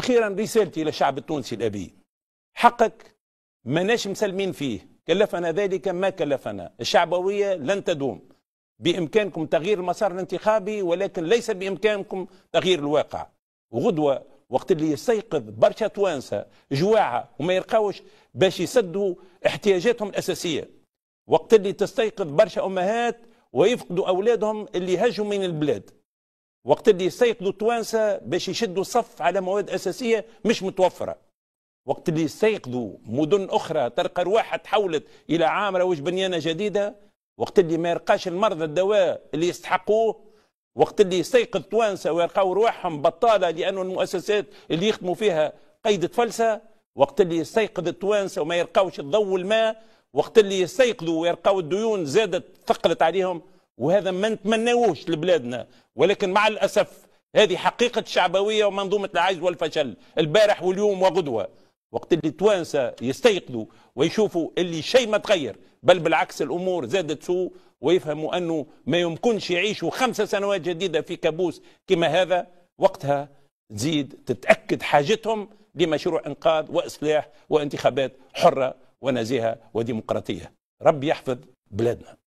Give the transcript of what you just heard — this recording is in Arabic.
أخيرا رسالتي إلى الشعب التونسي الأبي حقك ماناش مسلمين فيه كلفنا ذلك ما كلفنا الشعبوية لن تدوم بإمكانكم تغيير المسار الانتخابي ولكن ليس بإمكانكم تغيير الواقع وغدوة وقت اللي يستيقظ برشا توانسة جواعة وما يلقاوش باش يسدوا احتياجاتهم الأساسية وقت اللي تستيقظ برشا أمهات ويفقدوا أولادهم اللي هجوا من البلاد وقت اللي يستيقظوا التوانسه باش يشدوا صف على مواد اساسيه مش متوفره وقت اللي يستيقظوا مدن اخرى تلقى رواحها تحولت الى عامره وجبنيانه جديده وقت اللي ما يلقاش المرضى الدواء اللي يستحقوه وقت اللي يستيقظ توانسه ويرقوا رواحهم بطاله لانه المؤسسات اللي يخدموا فيها قيد فلسه وقت اللي يستيقظ التوانسه وما يلقاوش الضوء والماء وقت اللي يستيقظوا ويرقوا الديون زادت ثقلت عليهم وهذا ما نتمناوش لبلادنا ولكن مع الأسف هذه حقيقة الشعبوية ومنظومة العجز والفشل البارح واليوم وغدوة وقت اللي التوانسة يستيقظوا ويشوفوا اللي شيء ما تغير بل بالعكس الأمور زادت سوء ويفهموا أنه ما يمكنش يعيشوا خمسة سنوات جديدة في كابوس كما هذا وقتها تزيد تتأكد حاجتهم لمشروع إنقاذ وإصلاح وانتخابات حرة ونزيهة وديمقراطية رب يحفظ بلادنا